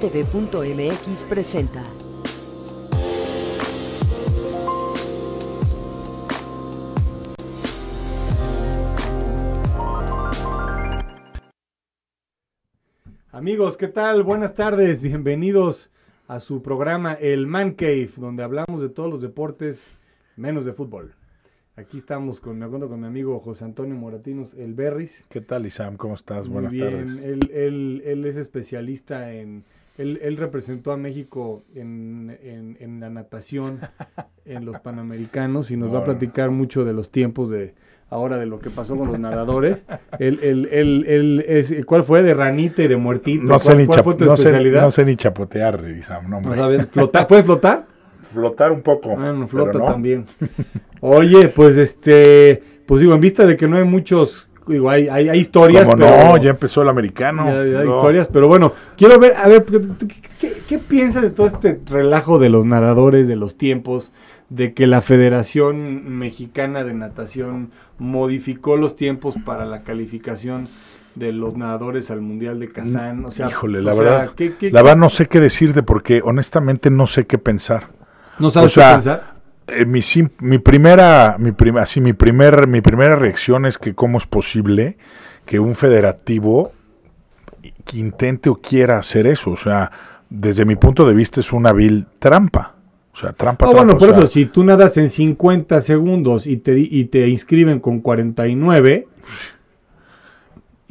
TV.mx presenta. Amigos, ¿qué tal? Buenas tardes, bienvenidos a su programa El Man Cave, donde hablamos de todos los deportes menos de fútbol. Aquí estamos con, me acuerdo con mi amigo José Antonio Moratinos, el Berris. ¿Qué tal, Isam? ¿Cómo estás? Buenas bien. tardes. él, es especialista en él, representó a México en, la natación, en los Panamericanos, y nos va a platicar mucho de los tiempos de ahora, de lo que pasó con los nadadores. el, ¿Cuál fue? ¿De ranita y de muertito? No sé, ni, no sé, ni chapotear, revisamos. no, no ¿flotar? ¿Puede flotar? Flotar un poco. Ah, no flota también. Oye, pues este, pues digo, en vista de que no hay muchos digo, hay, hay, historias. pero, no, ya empezó el americano. hay historias, pero bueno, quiero ver, a ver, ¿qué, ¿qué, piensas de todo este relajo de los nadadores, de los tiempos, de que la Federación Mexicana de Natación modificó los tiempos para la calificación? de los nadadores al Mundial de Kazán, o sea, híjole, la verdad, la verdad no sé qué decirte porque honestamente no sé qué pensar. No sabes qué pensar. Eh, mi, primera, mi, así, mi, primer, mi primera reacción es que cómo es posible que un federativo intente o quiera hacer eso. O sea, desde mi punto de vista es una vil trampa. O sea, trampa. Ah, bueno, por eso, si tú nadas en 50 segundos y te, y te inscriben con 49,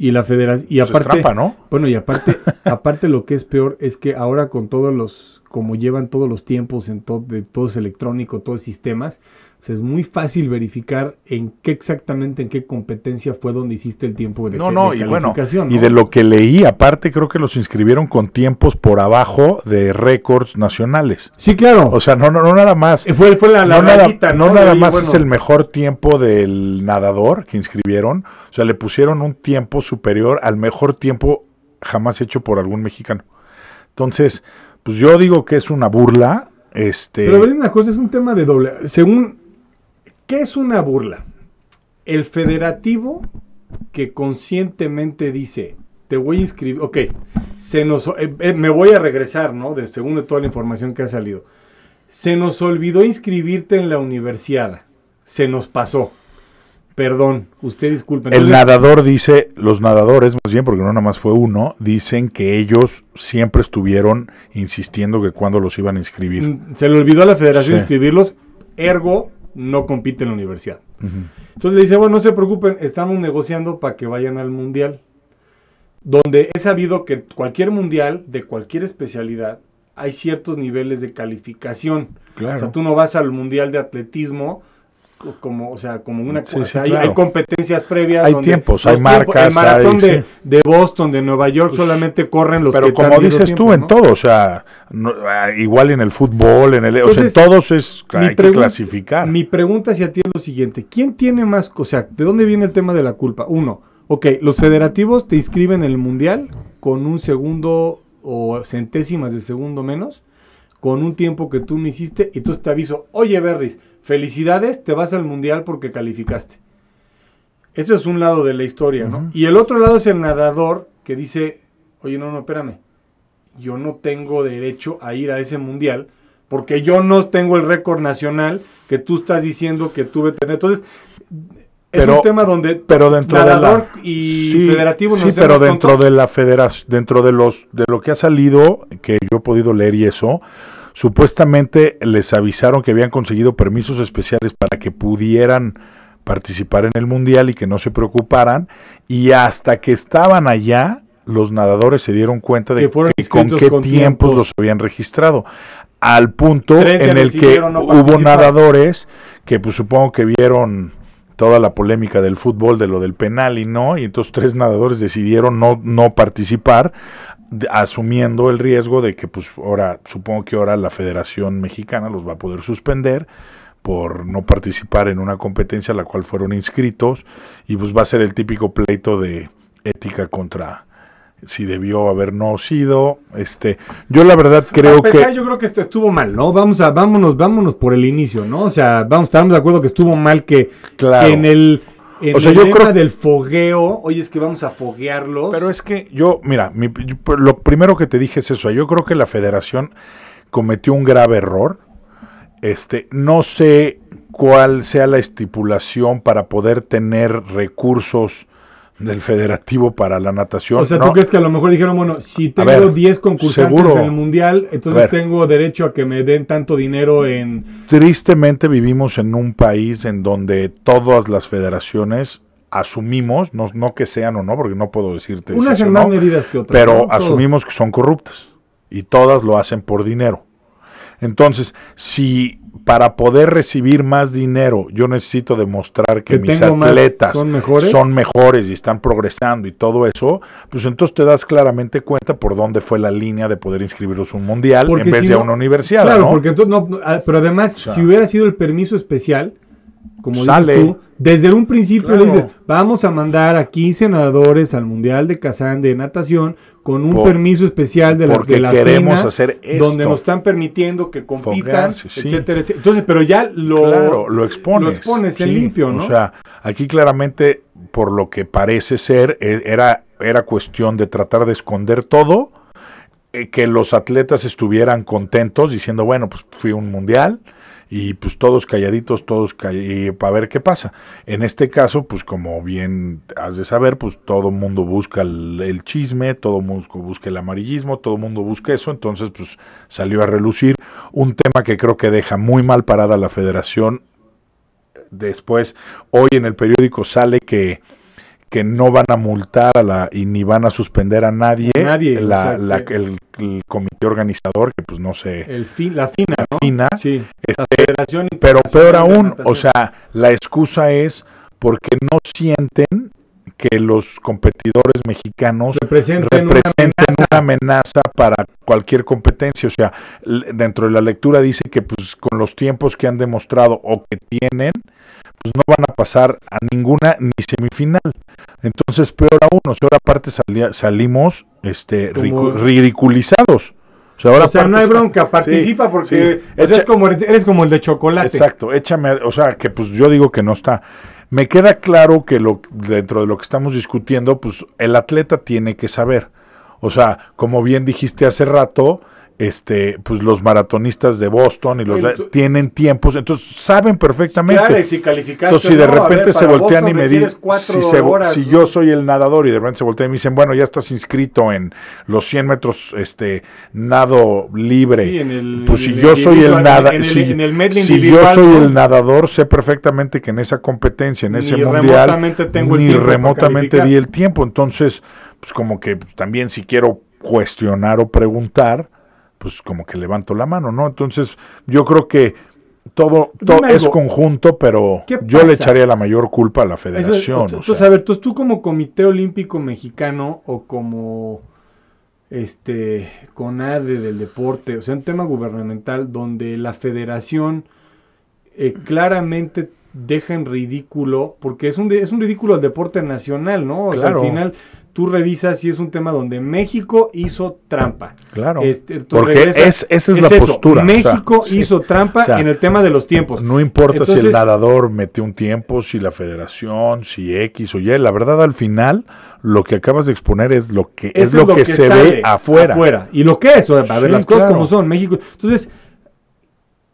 y la federación. Y aparte. ¿no? Bueno, y aparte, aparte lo que es peor es que ahora con todos los. Como llevan todos los tiempos, en todo, de, todo es electrónico, todos sistemas. O sea, es muy fácil verificar en qué exactamente, en qué competencia fue donde hiciste el tiempo de, no, no, calificación. Y ¿no? Y de lo que leí, aparte creo que los inscribieron con tiempos por abajo de récords nacionales. Sí, claro. O sea, no, no, nada más. Eh, fue, la, la no, nada, más es el mejor tiempo del nadador que inscribieron. O sea, le pusieron un tiempo superior al mejor tiempo jamás hecho por algún mexicano. Entonces, pues yo digo que es una burla. Este... Pero a ver una cosa, es un tema de doble. Según ¿Qué es una burla? El federativo que conscientemente dice, te voy a inscribir, ok, se nos, eh, eh, me voy a regresar, ¿no? De, según de toda la información que ha salido. Se nos olvidó inscribirte en la universidad. Se nos pasó. Perdón, usted disculpe. el nadador dice, los nadadores, más bien, porque no nada más fue uno, dicen que ellos siempre estuvieron insistiendo que cuando los iban a inscribir. Mm, se le olvidó a la federación inscribirlos, ergo, no compite en la universidad. Entonces le dice, bueno, no se preocupen, estamos negociando para que vayan al mundial. Donde he sabido que cualquier mundial, de cualquier especialidad, hay ciertos niveles de calificación. Claro. O sea, tú no vas al mundial de atletismo como, o sea, como una hay, competencias previas. Hay tiempos, hay marcas. el maratón de, Boston, de Nueva York, pues, solamente corren los Pero como dices tú, en todo, o sea, ah, igual en el fútbol, en el. o sea, en todos es, hay clasificar. Mi pregunta hacia ti es lo siguiente: ¿quién tiene más, o sea, de dónde viene el tema de la culpa? Uno, ok, los federativos te inscriben en el mundial con un segundo o centésimas de segundo menos, con un tiempo que tú no hiciste, y tú te aviso, oye, Berris felicidades, te vas al mundial porque calificaste. Eso es un lado de la historia, ¿no? Y el otro lado es el nadador que dice, oye, no, no, espérame, yo no tengo derecho a ir a ese mundial porque yo no tengo el récord nacional que tú estás diciendo que tuve tener. Entonces, es un tema donde pero dentro de la, federativo sí pero dentro de la federación dentro de los de lo que ha salido que yo he podido leer y eso Supuestamente les avisaron que habían conseguido permisos especiales para que pudieran participar en el Mundial y que no se preocuparan. Y hasta que estaban allá, los nadadores se dieron cuenta de que con qué tiempos, los habían registrado. Al punto en el que hubo nadadores que pues supongo que vieron toda la polémica del fútbol, de lo del penal y no, y entonces tres nadadores decidieron no, no participar, asumiendo el riesgo de que, pues, ahora, supongo que ahora la Federación Mexicana los va a poder suspender por no participar en una competencia a la cual fueron inscritos y pues va a ser el típico pleito de ética contra si debió haber no sido. Este, yo la verdad creo que. Yo creo que esto estuvo mal, ¿no? Vamos a, vámonos, vámonos por el inicio, ¿no? O sea, vamos, estamos de acuerdo que estuvo mal que en el en o sea, yo del fogueo, oye, es que vamos a foguearlos. Pero es que yo, mira, lo primero que te dije es eso. Yo creo que la federación cometió un grave error. Este, no sé cuál sea la estipulación para poder tener recursos del federativo para la natación. O sea, ¿tú crees que a lo mejor dijeron, bueno, si tengo 10 concursantes en el mundial, entonces tengo derecho a que me den tanto dinero en... Tristemente vivimos en un país en donde todas las federaciones asumimos, no, que sean o no, porque no puedo decirte... Unas si en más medidas que otras. Pero asumimos que son corruptas y todas lo hacen por dinero. Entonces, si para poder recibir más dinero, yo necesito demostrar que, mis atletas son mejores? son mejores y están progresando y todo eso, pues entonces te das claramente cuenta por dónde fue la línea de poder inscribirlos un mundial en vez de a una universidad. Claro, porque entonces no, ah, pero además, si hubiera sido el permiso especial, como dices tú, desde un principio le dices, vamos a mandar a 15 nadadores al Mundial de Kazán de natación con un permiso especial de la, porque queremos hacer esto. donde nos están permitiendo que compitan, etcétera, etcétera. Entonces, pero ya lo, lo expones, lo expones limpio, ¿no? O sea, aquí claramente, por lo que parece ser, e-, era, era cuestión de tratar de esconder todo, eh, que los atletas estuvieran contentos diciendo, bueno, pues fui un mundial, y pues todos calladitos, todos para ver qué pasa. En este caso, pues como bien has de saber, pues todo el mundo busca el, chisme, todo mundo busca el amarillismo, todo el mundo busca eso, entonces pues salió a relucir un tema que creo que deja muy mal parada a la federación. Después, hoy en el periódico sale que que no van a multar a la, y ni van a suspender a nadie, el, comité organizador, que pues no sé. El fin, la FINA. ¿no? FINA sí, este, pero peor aún, o sea, la excusa es porque no sienten que los competidores mexicanos representen, una, amenaza. para cualquier competencia. O sea, dentro de la lectura dice que pues con los tiempos que han demostrado o que tienen, pues no van a pasar a ninguna ni semifinal. Entonces, peor aún, o sea, ahora aparte salimos este, ridiculizados. O sea, ahora no hay bronca, participa porque es como, eres como el de chocolate. Exacto, échame, o sea, que pues yo digo que no está. Me queda claro que lo, dentro de lo que estamos discutiendo, pues el atleta tiene que saber. O sea, como bien dijiste hace rato, este, pues los maratonistas de Boston y los tienen tiempos, entonces saben perfectamente. y si si de repente se voltean y me dicen, si, yo soy el nadador y de repente se voltean y me dicen, bueno, ya estás inscrito en los 100 metros, este, nado libre. pues si yo soy el nada, si, yo soy el nadador, sé perfectamente que en esa competencia, en ese mundial, tengo ni remotamente di el tiempo, entonces, pues como que también si quiero cuestionar o preguntar, pues como que levanto la mano, ¿no? Entonces, yo creo que todo, todo es conjunto, pero yo le echaría la mayor culpa a la federación. entonces, a ver, tú como Comité Olímpico Mexicano o como este CONADE del deporte, o sea, un tema gubernamental donde la federación eh, claramente deja en ridículo, porque es un, es un ridículo al deporte nacional, ¿no? O sea, al final tú revisas si es un tema donde México hizo trampa. Claro. Este, porque esa es, la postura. México hizo trampa en el tema de los tiempos. No importa si el nadador mete un tiempo, si la federación, si X o Y. La verdad, al final, lo que acabas de exponer es lo que, es lo, que, se ve afuera. Y lo que es, para ver las cosas como son. México. Entonces,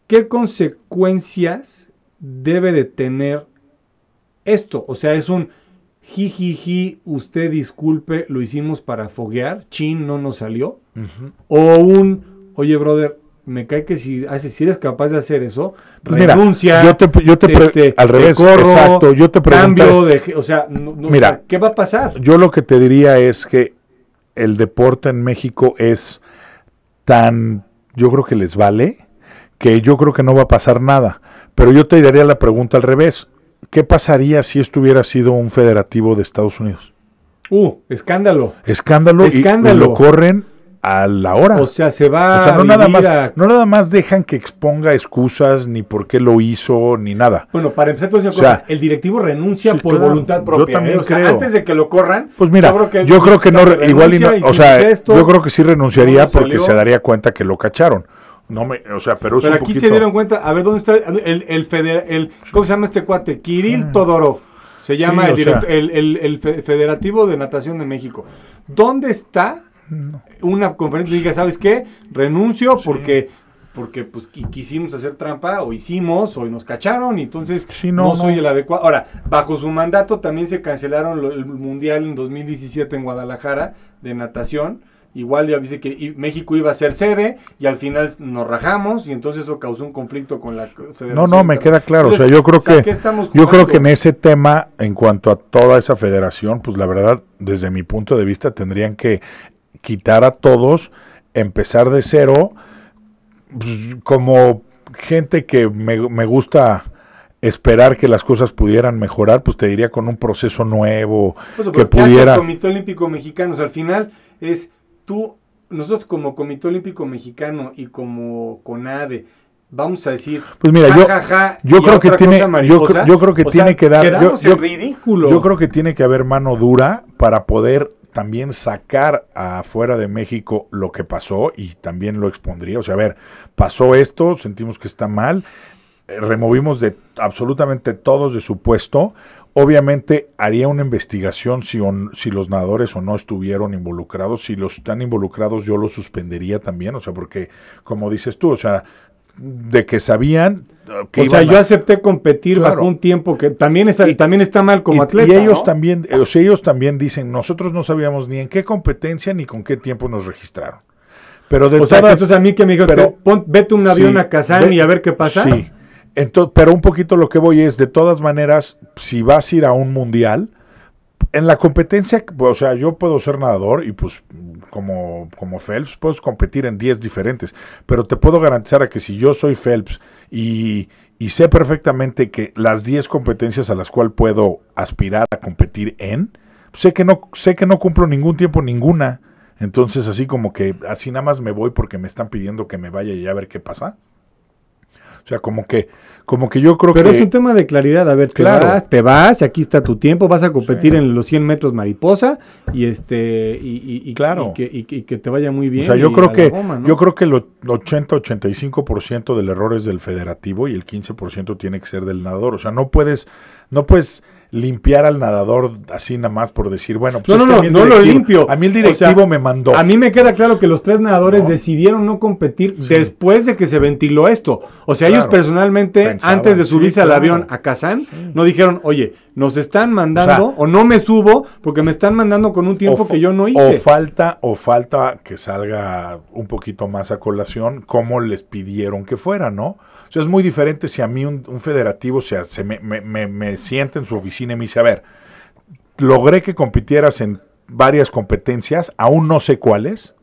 ¿qué consecuencias debe de tener esto? O sea, es un jijiji, usted disculpe, lo hicimos para foguear, chin, no nos salió. O un, oye, brother, me cae que si, si eres capaz de hacer eso, pues renuncia. yo te, yo te, este, al revés, exacto, yo te pregunto. Cambio de, o sea, ¿qué va a pasar? Yo lo que te diría es que el deporte en México es tan, yo creo que les vale, que yo creo que no va a pasar nada. Pero yo te daría la pregunta al revés. ¿Qué pasaría si esto hubiera sido un federativo de Estados Unidos? Uh, escándalo. Escándalo, Y lo corren a la hora. O sea, se va. O sea, no, nada más, no nada más dejan que exponga excusas, ni por qué lo hizo, ni nada. Bueno, para empezar, entonces, o sea, el directivo renuncia por voluntad propia. Yo también ¿eh? creo. antes de que lo corran. Pues mira, yo creo que, no, igual o sea, yo creo que sí renunciaría porque se daría cuenta que lo cacharon. No me, o sea, pero, aquí se dieron cuenta, a ver dónde está el, el, ¿cómo se llama este cuate? Kirill ah. Todorov. Se llama el, Federativo de Natación de México. ¿Dónde está una conferencia diga, ¿sabes qué? Renuncio porque porque pues quisimos hacer trampa o hicimos o nos cacharon y entonces no, soy el adecuado. Ahora, bajo su mandato también se cancelaron el Mundial en 2017 en Guadalajara de natación igual ya dice que México iba a ser sede y al final nos rajamos y entonces eso causó un conflicto con la Federación. No, no, me queda claro, o sea, yo creo que yo creo que en ese tema en cuanto a toda esa federación, pues la verdad, desde mi punto de vista tendrían que quitar a todos, empezar de cero pues, como gente que me, gusta esperar que las cosas pudieran mejorar, pues te diría con un proceso nuevo pues, que pudiera. El Olímpico Mexicano, al final es tú, nosotros como Comité Olímpico Mexicano y como CONADE, vamos a decir, pues mira, yo, creo que tiene, creo que tiene que dar, yo, ridículo. yo creo que tiene que haber mano dura para poder también sacar afuera de México lo que pasó y también lo expondría. O sea, a ver, pasó esto, sentimos que está mal, eh, removimos de absolutamente todos de su puesto, Obviamente haría una investigación si, si, los nadadores o no estuvieron involucrados. Si los están involucrados, yo los suspendería también. O sea, porque, como dices tú, o sea, de que sabían. o sea, yo acepté competir bajo un tiempo que también está, también está mal como atleta. Y ellos también, o sea, ellos también dicen, nosotros no sabíamos ni en qué competencia ni con qué tiempo nos registraron. Pero de o sea, entonces a mí que me dijo, vete un avión a Kazán y a ver qué pasa. Entonces, pero un poquito lo que voy es, de todas maneras, si vas a ir a un mundial, en la competencia, o sea, yo puedo ser nadador y pues como, como Phelps, puedes competir en 10 diferentes, pero te puedo garantizar a que si yo soy Phelps y, sé perfectamente que las 10 competencias a las cuales puedo aspirar a competir en, sé que no, sé que no cumplo ningún tiempo ninguna. Entonces así como que así nada más me voy porque me están pidiendo que me vaya y a ver qué pasa. O sea, como que, como que yo creo que... Pero es un tema de claridad, a ver, claro. te vas, te vas, aquí está tu tiempo, vas a competir en los 100 metros mariposa y este, y, claro. que, que, te vaya muy bien. O sea, yo creo que, yo creo que el 80-85% del error es del federativo y el 15% tiene que ser del nadador. O sea, no puedes, no puedes limpiar al nadador así nada más por decir, bueno, pues no, no, no, lo limpio. A mí el directivo me mandó. A mí me queda claro que los tres nadadores decidieron no competir después de que se ventiló esto. O sea, ellos personalmente, antes de subirse al avión a Kazán, no dijeron, oye, nos están mandando o, no me subo porque me están mandando con un tiempo que yo no hice. O falta, o falta que salga un poquito más a colación como les pidieron que fuera, ¿no? O sea, es muy diferente si a mí un, federativo se, me, siente en su oficina y me dice, a ver, logré que compitieras en varias competencias, aún no sé cuáles,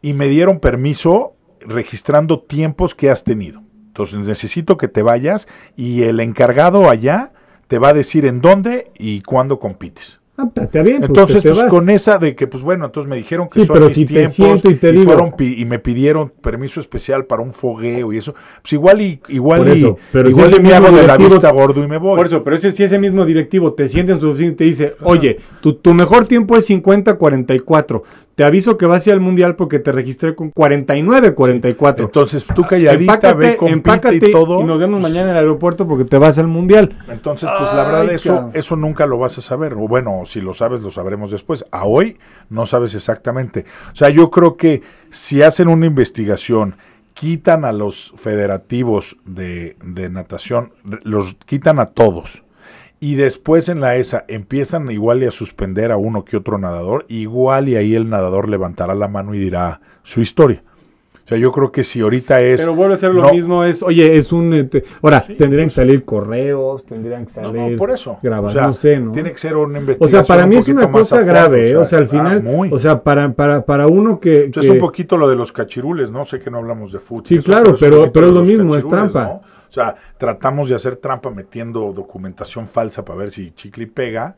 y me dieron permiso registrando tiempos que has tenido. Entonces necesito que te vayas y el encargado allá te va a decir en dónde y cuándo compites. Ah, entonces, pues, con esa de que, pues bueno, entonces me dijeron que son mis tiempos y, y, me pidieron permiso especial para un fogueo y eso, pues igual y igual y, pero igual me hago de la vista gordo y me voy. Por eso, pero ese, si ese mismo directivo te siente en su oficina y te dice, oye, tu, tu mejor tiempo es 50-44, te aviso que vas a al mundial porque te registré con 49, 44. Entonces tú calladita, empácate, ve, empácate y todo. Y nos vemos mañana en el aeropuerto porque te vas al mundial. Entonces, pues la verdad, eso, eso nunca lo vas a saber. O bueno, si lo sabes, lo sabremos después. A hoy no sabes exactamente. O sea, yo creo que si hacen una investigación quitan a los federativos de natación, los quitan a todos, y después en la ESA empiezan igual y a suspender a uno que otro nadador, igual y ahí el nadador levantará la mano y dirá su historia. O sea, yo creo que si ahorita es. Pero vuelve a ser lo mismo, es, oye, es un. Este, ahora, tendrían que salir correos, tendrían que salir. No, por eso. Grabar, no sé, ¿no? Tiene que ser una investigación. O sea, para mí es una cosa grave, ¿eh? O sea, al final. o sea, para, para, para uno que, Es un poquito lo de los cachirules, ¿no? Sé que no hablamos de fútbol. Sí, claro, pero, pero es lo mismo, es trampa. O sea, tratamos de hacer trampa metiendo documentación falsa para ver si chicle pega.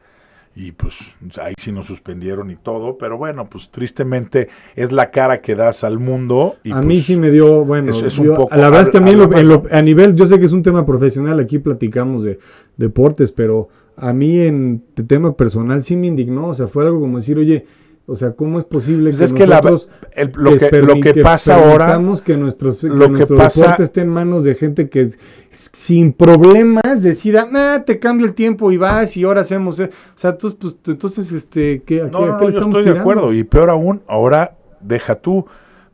Y pues ahí sí nos suspendieron y todo, pero bueno, pues tristemente es la cara que das al mundo. Y a mí pues, sí me dio, bueno, la verdad es que a mí a nivel, yo sé que es un tema profesional, aquí platicamos de deportes, pero a mí en tema personal sí me indignó, o sea, fue algo como decir, oye, o sea, ¿cómo es posible pues que es que lo, que, lo que pasa ahora que nuestros que lo nuestro que esté en manos de gente que sin problemas decida, nada, ah, te cambia el tiempo y vas y ahora hacemos, e-". o sea, entonces pues, entonces este que no, no, no, yo estoy de acuerdo y peor aún, ahora deja tú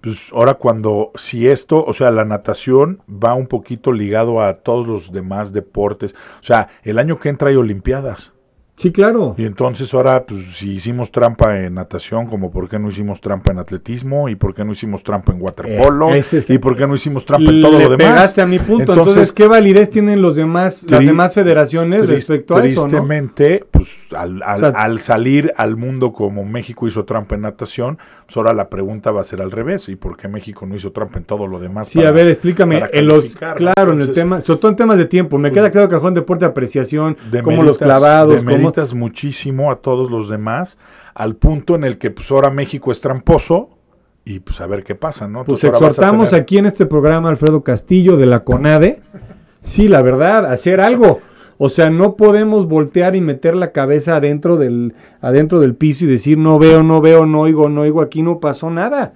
pues ahora cuando si esto, o sea, la natación va un poquito ligado a todos los demás deportes, o sea, el año que entra hay olimpiadas. Sí, claro. Y entonces ahora, pues si hicimos trampa en natación, como por qué no hicimos trampa en atletismo, y por qué no hicimos trampa en waterpolo, eh, y por qué no hicimos trampa en todo lo demás. Pegaste a mi punto. Entonces, ¿qué validez tienen los demás, las demás federaciones respecto a eso? Tristemente, pues al, al, salir al mundo como México hizo trampa en natación, pues ahora la pregunta va a ser al revés. ¿Y por qué México no hizo trampa en todo lo demás? Sí, a ver, explícame. En los, claro, en el tema, sobre todo en temas de tiempo, me queda pues, claro que cajón deporte apreciación, de como los clavados, como muchísimo a todos los demás, al punto en el que pues ahora México es tramposo y pues a ver qué pasa, ¿no? Pues exhortamos aquí en este programa Alfredo Castillo de la CONADE, sí, la verdad, hacer algo. O sea, no podemos voltear y meter la cabeza adentro del, adentro del piso y decir no veo, no veo, no oigo, no oigo, aquí no pasó nada.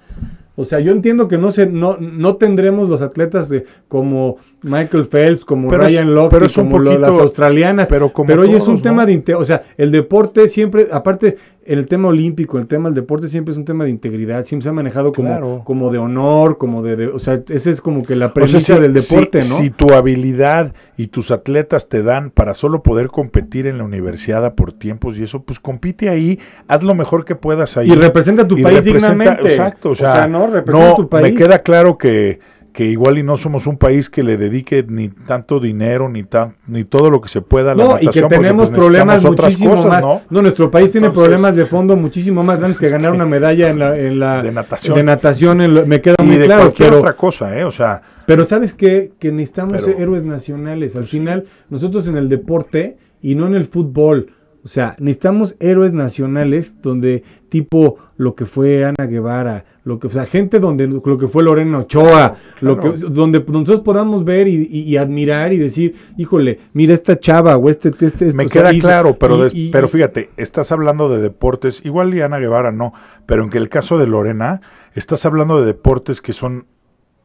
O sea, yo entiendo que no, se, no, no tendremos los atletas de, como Michael Phelps, como Ryan Lochte, como las australianas. Pero, como hoy es un tema de... O sea, el deporte siempre, aparte, el tema olímpico, el tema del deporte siempre es un tema de integridad, siempre se ha manejado como, como de honor, como de, O sea, esa es como que la premisa del deporte, si, ¿no? Si tu habilidad y tus atletas te dan para solo poder competir en la universidad por tiempos y eso, pues compite ahí, haz lo mejor que puedas ahí. Y representa a tu país dignamente. Exacto, o sea, no, representa tu país. Me queda claro que que igual y no somos un país que le dedique ni tanto dinero ni tan, ni todo lo que se pueda a la no, y que tenemos pues, problemas muchísimo más. ¿no? nuestro país tiene problemas de fondo muchísimo más grandes que ganar una medalla en la, en la de natación. De natación en me queda muy claro, otra cosa, eh, o sea, pero sabes que necesitamos héroes nacionales. Al final nosotros en el deporte y no en el fútbol o sea, necesitamos héroes nacionales donde tipo lo que fue Ana Guevara, lo que, o sea, gente donde lo que fue Lorena Ochoa, lo que, donde nosotros podamos ver y, admirar y decir, híjole, mira esta chava o este, este, este Me queda claro, pero, pero fíjate, estás hablando de deportes, igual y Ana Guevara no, pero en que el caso de Lorena, estás hablando de deportes que son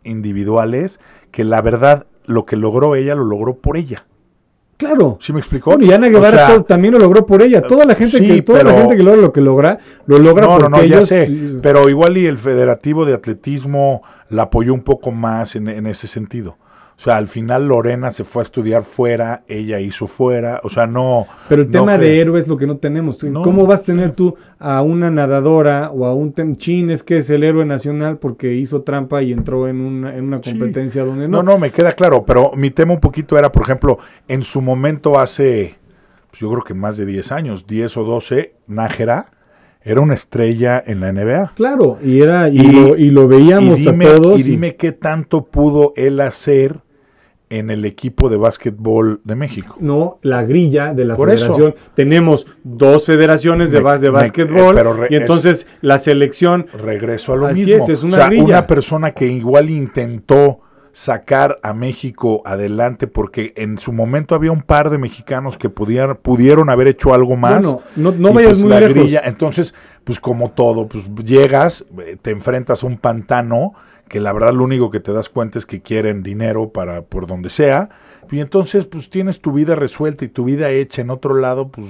individuales, que la verdad lo que logró ella lo logró por ella. Claro. ¿Sí me explicó? Bueno, y Ana Guevara también lo logró por ella. Eh, toda la gente que toda la gente que logra lo que logra, lo logra no, porque ellos... Pero igual y el Federativo de Atletismo la apoyó un poco más en, en ese sentido. O sea, al final Lorena se fue a estudiar fuera, ella hizo fuera, o sea, no... Pero el tema de héroe es lo que no tenemos. ¿Cómo vas a tener tú a una nadadora o a un chin es que es el héroe nacional porque hizo trampa y entró en una, en una competencia donde no? No, no, me queda claro, pero mi tema un poquito era, por ejemplo, en su momento hace, pues, yo creo que más de 10 años, 10 o 12, Nájera era una estrella en la NBA. Claro, y era y, lo, veíamos y todos. Y dime qué tanto pudo él hacer en el equipo de básquetbol de México. No, la grilla de la federación. Tenemos dos federaciones de, básquetbol y entonces la selección... Regreso a lo así mismo. Es, una Una persona que igual intentó sacar a México adelante porque en su momento había un par de mexicanos que pudieran, pudieron haber hecho algo más. Bueno, no, no vayas pues muy lejos. entonces, pues como todo, pues llegas, eh, te enfrentas a un pantano que la verdad lo único que te das cuenta es que quieren dinero para por donde sea. Y entonces, pues tienes tu vida resuelta y tu vida hecha en otro lado, pues.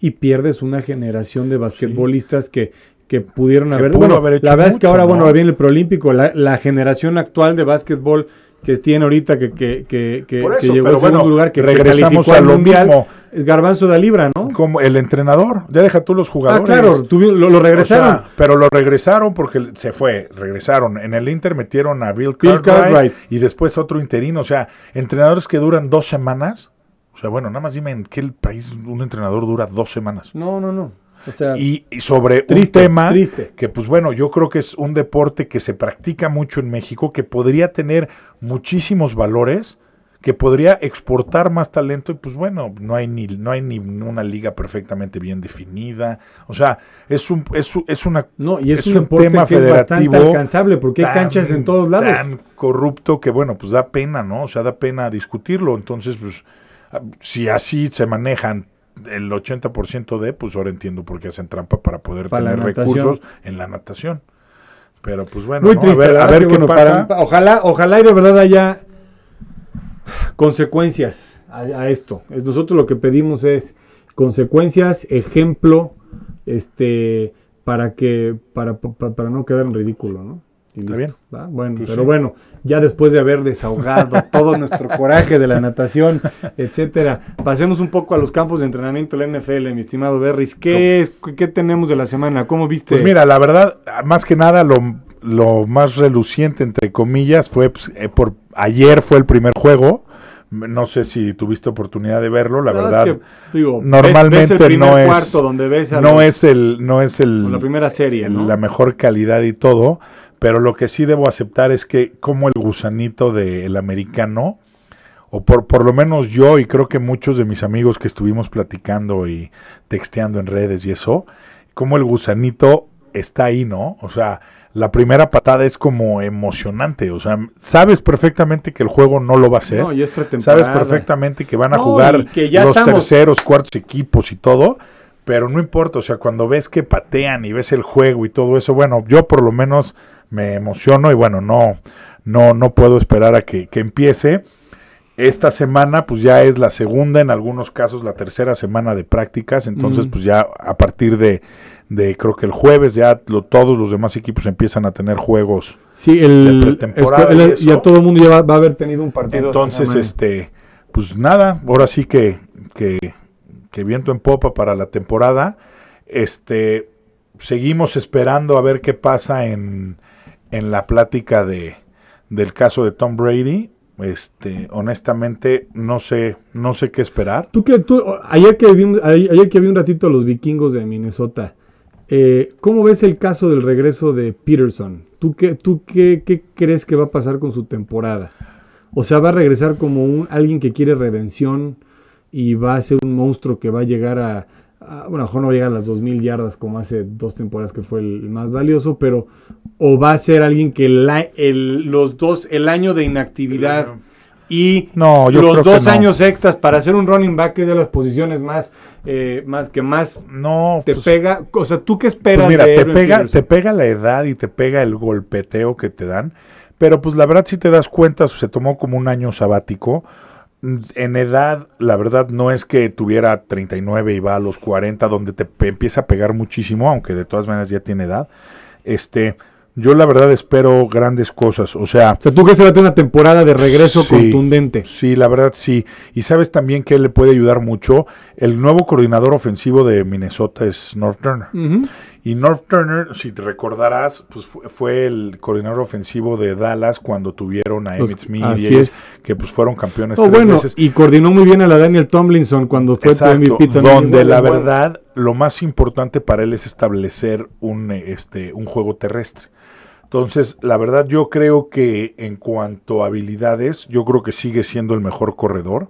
Y pierdes una generación de basquetbolistas que, que pudieron haber. Bueno, hecho la verdad es que ahora, bueno, viene el Prolímpico, la, la generación actual de basquetbol que tiene ahorita que, que, que, llegó a segundo lugar, que regresamos al mundial. Garbanzo de Libra, ¿no? Como el entrenador, ya deja tú los jugadores. Ah, claro, lo, regresaron. pero lo regresaron porque se fue, regresaron. En el Inter metieron a Bill Cartwright, y después otro interino. O sea, entrenadores que duran dos semanas. O sea, bueno, nada más dime en qué país un entrenador dura dos semanas. No, no, no. O sea, y, sobre triste, un tema triste. que, pues bueno, yo creo que es un deporte que se practica mucho en México, que podría tener muchísimos valores que podría exportar más talento y pues bueno, no hay ni, no hay ni una liga perfectamente bien definida. O sea, es un, es, es una, no, y es, un, tema que federativo es bastante alcanzable porque hay canchas en todos lados. Tan corrupto que bueno, pues da pena, ¿no? O sea, da pena discutirlo. Entonces, pues ah, si así se manejan el 80% de, pues ahora entiendo por qué hacen trampa para poder tener recursos en la natación. Pero pues bueno, a ver, qué pasa. ojalá, ojalá y de verdad haya consecuencias a, esto. Nosotros lo que pedimos es consecuencias, ejemplo, este, para que, para, para, no quedar en ridículo, ¿no? bien. Bueno, pues pero bueno, ya después de haber desahogado todo nuestro coraje de la natación, etcétera, pasemos un poco a los campos de entrenamiento de la NFL, mi estimado Berris. ¿Qué, ¿Qué tenemos de la semana? ¿Cómo viste? Pues mira, la verdad, más que nada, lo lo más reluciente, entre comillas, fue pues, eh, por ayer fue el primer juego. No sé si tuviste oportunidad de verlo, la, verdad. digo, normalmente no es donde ves no es el no es el la primera serie, la mejor calidad y todo, pero lo que sí debo aceptar es que como el gusanito del americano o por, por lo menos yo y creo que muchos de mis amigos que estuvimos platicando y texteando en redes y eso, como el gusanito está ahí, ¿no? O sea, la primera patada es como emocionante. O sea, sabes perfectamente que el juego no lo va a ser. No, y es Sabes perfectamente que van a jugar los terceros, cuartos equipos y todo. Pero no importa, o sea, cuando ves que patean y ves el juego y todo eso, bueno, yo por lo menos me emociono y bueno, no, no, no puedo esperar a que, empiece. Esta semana, pues ya es la segunda, en algunos casos la tercera semana de prácticas, entonces, pues ya a partir de, de creo que el jueves ya todos los demás equipos empiezan a tener juegos sí el, de ya todo el mundo ya va, a haber tenido un partido entonces este pues nada ahora sí que, que, viento en popa para la temporada este seguimos esperando a ver qué pasa en, la plática de del caso de Tom Brady este, honestamente, no sé, no sé qué esperar. Tú que tú, ayer que vi, que vi un ratito a los vikingos de Minnesota, eh, ¿Cómo ves el caso del regreso de Peterson? ¿Tú, qué, tú qué, qué, crees que va a pasar con su temporada? O sea, va a regresar como un, alguien que quiere redención y va a ser un monstruo que va a llegar a, a bueno, mejor no va a llegar a las 2.000 yardas como hace dos temporadas que fue el más valioso, pero o va a ser alguien que la, los dos, el año de inactividad y los dos años extras para hacer un running back es de las posiciones más, eh, más que más no, te pues, pega. O sea, ¿tú qué esperas? Pues te, pega, te pega la edad y te pega el golpeteo que te dan. Pero pues la verdad, si te das cuenta, se tomó como un año sabático. En edad, la verdad no es que tuviera 39 y va a los 40, donde te empieza a pegar muchísimo, aunque de todas maneras ya tiene edad. Este, yo la verdad espero grandes cosas, o sea... ¿tú crees que va a tener una temporada de regreso contundente? Sí, la verdad sí. Y sabes también que le puede ayudar mucho. El nuevo coordinador ofensivo de Minnesota es North Turner. Y North Turner, si te recordarás, pues fue, el coordinador ofensivo de Dallas cuando tuvieron a Emmitt Smith, y que pues fueron campeones oh, tres Y coordinó muy bien a la Daniel Tomlinson cuando fue Donde la verdad, lo más importante para él es establecer un, este, un juego terrestre. Entonces, la verdad yo creo que en cuanto a habilidades, yo creo que sigue siendo el mejor corredor.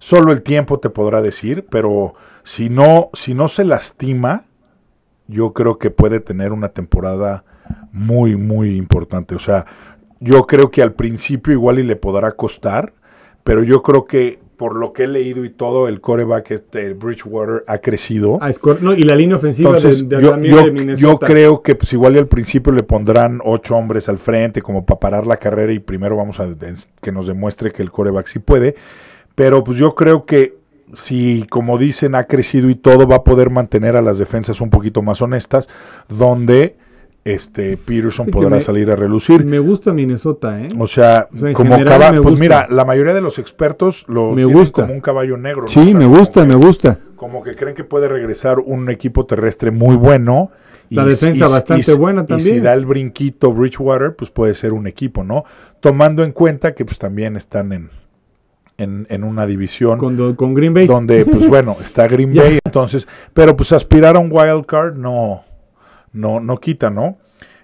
Solo el tiempo te podrá decir, pero si no, si no se lastima, yo creo que puede tener una temporada muy, muy importante. O sea, yo creo que al principio igual y le podrá costar, pero yo creo que por lo que he leído y todo, el coreback este, Bridgewater ha crecido. Ah, y la línea ofensiva de, de, yo, de Minnesota. Yo creo que pues, igual al principio le pondrán ocho hombres al frente como para parar la carrera y primero vamos a que nos demuestre que el coreback sí puede. Pero pues yo creo que si, como dicen, ha crecido y todo, va a poder mantener a las defensas un poquito más honestas, donde este Peterson podrá salir a relucir. Me gusta Minnesota, ¿eh? O sea, como caballo, pues mira, la mayoría de los expertos lo me como un caballo negro. Sí, me gusta, me gusta. Como que creen que puede regresar un equipo terrestre muy bueno. Y, la defensa bastante buena también. Y si da el brinquito Bridgewater, pues puede ser un equipo, ¿no? Tomando en cuenta que pues también están en, en, una división. Con, con, Green Bay. Donde, pues bueno, está Green Bay, entonces. Pero pues aspirar a un wild card, no no, no quita, ¿no?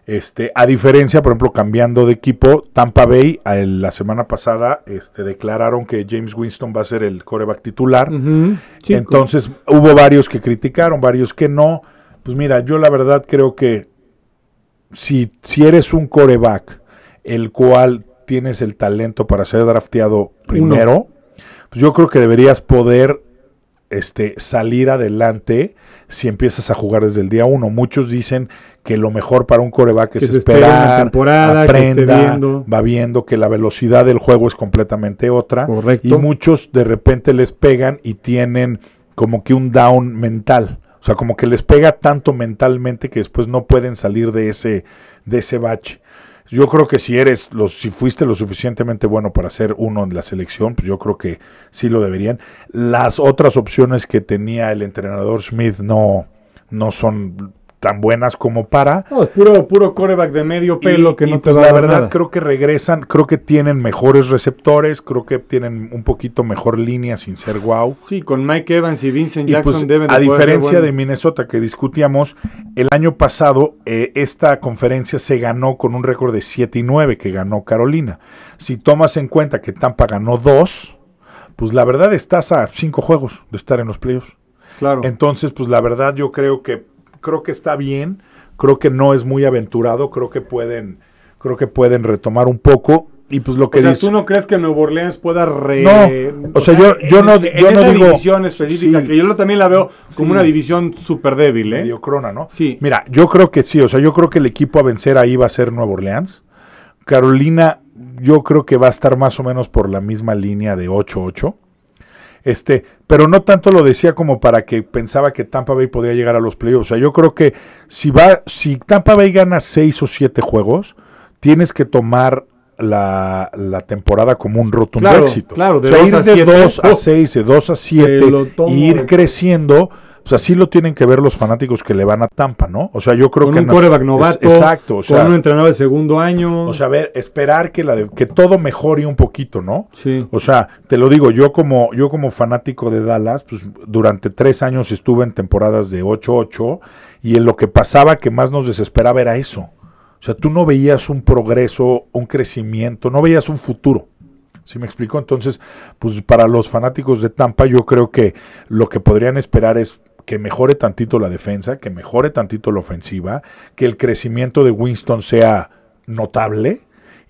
Este, a diferencia, por ejemplo, cambiando de equipo, Tampa Bay la semana pasada este, declararon que James Winston va a ser el coreback titular. Entonces hubo varios que criticaron, varios que no. Pues mira, yo la verdad creo que si, si eres un coreback el cual tienes el talento para ser drafteado primero, pues yo creo que deberías poder este, salir adelante si empiezas a jugar desde el día uno. Muchos dicen que lo mejor para un coreback es esperar, temporada, aprenda, va viendo que la velocidad del juego es completamente otra. Y muchos de repente les pegan y tienen como que un down mental. O sea, como que les pega tanto mentalmente que después no pueden salir de ese, de ese bache. Yo creo que si eres, los, si fuiste lo suficientemente bueno para ser uno en la selección, pues yo creo que sí lo deberían. Las otras opciones que tenía el entrenador Smith no, no son tan buenas como para. puro, coreback de medio pelo que no te pues, La verdad, creo que regresan, creo que tienen mejores receptores, creo que tienen un poquito mejor línea sin ser wow. Sí, con Mike Evans y Vincent pues, Jackson deben A diferencia de Minnesota que discutíamos, el año pasado eh, esta conferencia se ganó con un récord de 7 y 9 que ganó Carolina. Si tomas en cuenta que Tampa ganó 2, pues la verdad estás a 5 juegos de estar en los playoffs. Claro. Entonces, pues la verdad yo creo que creo que está bien, creo que no es muy aventurado, creo que pueden, creo que pueden retomar un poco. Y pues lo que o sea, ¿tú no crees que Nuevo Orleans pueda re... No, o sea, yo, no, yo división específica, que yo también la veo como una división súper débil, ¿eh? crona, ¿no? Sí. Mira, yo creo que sí, o sea, yo creo que el equipo a vencer ahí va a ser Nuevo Orleans. Carolina, yo creo que va a estar más o menos por la misma línea de 8-8. Este, pero no tanto lo decía como para que pensaba que Tampa Bay podía llegar a los playoffs. O sea, yo creo que si va, si Tampa Bay gana seis o siete juegos, tienes que tomar la, temporada como un rotundo de éxito. de, oh, ir de 2 a 6, de 2 a 7, ir creciendo o sea, lo tienen que ver los fanáticos que le van a Tampa, ¿no? O sea, yo creo que... un coreback novato. exacto. O sea, con un entrenador de segundo año. O sea, a ver, esperar que, la que todo mejore un poquito, ¿no? Sí. O sea, te lo digo, yo como, yo como fanático de Dallas, pues durante tres años estuve en temporadas de 8-8 y en lo que pasaba que más nos desesperaba era eso. O sea, tú no veías un progreso, un crecimiento, no veías un futuro. ¿Sí me explico? Entonces, pues para los fanáticos de Tampa, yo creo que lo que podrían esperar es que mejore tantito la defensa, que mejore tantito la ofensiva, que el crecimiento de Winston sea notable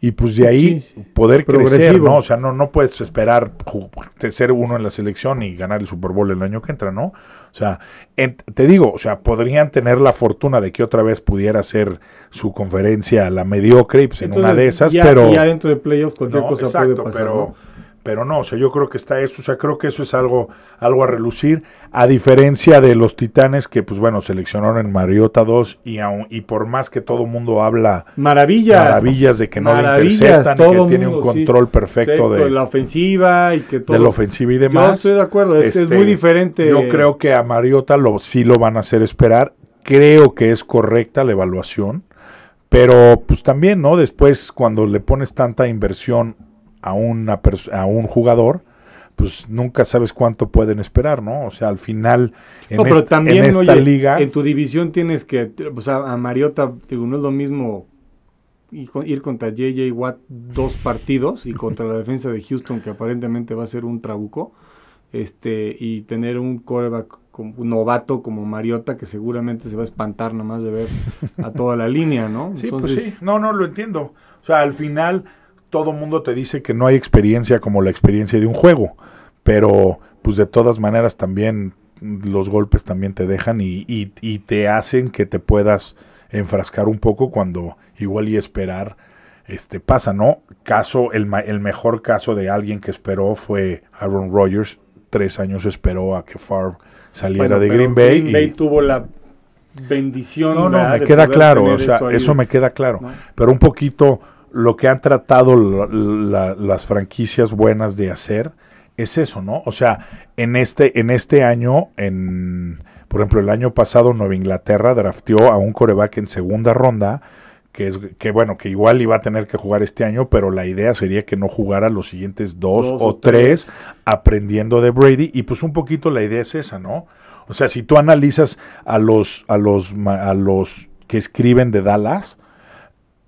y pues de ahí poder crecer, ¿no? O sea, no, no puedes esperar ser uno en la selección y ganar el Super Bowl el año que entra, ¿no? O sea, te digo, o sea, podrían tener la fortuna de que otra vez pudiera ser su conferencia la mediocre, pues, en una de esas, pero... Ya dentro de playoffs cualquier cosa pero, pero no, o sea, yo creo que está eso, o sea, creo que eso es algo, algo a relucir, a diferencia de los titanes que, pues bueno, seleccionaron en Mariota 2 y, aún y por más que todo mundo habla maravillas, maravillas de que no le interceptan, que tiene un control perfecto, de la ofensiva y que todo. De la ofensiva y demás. Yo estoy de acuerdo, es, este, muy diferente. Yo creo que a Mariota lo, sí lo van a hacer esperar, creo que es correcta la evaluación. Pero pues también, ¿no? Después cuando le pones tanta inversión a, a un jugador, pues nunca sabes cuánto pueden esperar, ¿no? O sea, al final en, no, pero también, en liga... En tu división tienes que, o sea, a Mariota, digo, no es lo mismo ir contra JJ Watt dos partidos y contra la defensa de Houston, que aparentemente va a ser un trabuco, este, y tener un coreback novato como Mariota que seguramente se va a espantar más de ver a toda la línea, ¿no? Sí, pues sí. No, no, lo entiendo. O sea, al final todo mundo te dice que no hay experiencia como la experiencia de un juego, pero pues de todas maneras también los golpes también te dejan y, te hacen que te puedas enfrascar un poco cuando igual y esperar este pasa, ¿no? Caso, el, el mejor caso de alguien que esperó fue Aaron Rodgers, tres años esperó a que Favre saliera de Green Bay. Green Bay tuvo la bendición. No, no, me queda claro, o sea, eso, me queda claro. Pero un poquito lo que han tratado las franquicias buenas de hacer es eso, ¿no? O sea, en este, en este año, en, por ejemplo, el año pasado Nueva Inglaterra drafteó a un coreback en segunda ronda, que es que bueno, que igual iba a tener que jugar este año, pero la idea sería que no jugara los siguientes dos, o tres, aprendiendo de Brady, y pues un poquito la idea es esa, ¿no? O sea, si tú analizas a los, a los, a los que escriben de Dallas,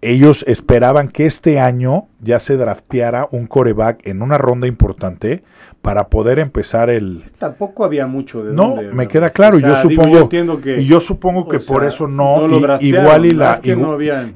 ellos esperaban que este año ya se drafteara un coreback en una ronda importante para poder empezar el... Tampoco había mucho de... No, me queda claro, yo supongo, que, y yo supongo que por eso no, igual, y la,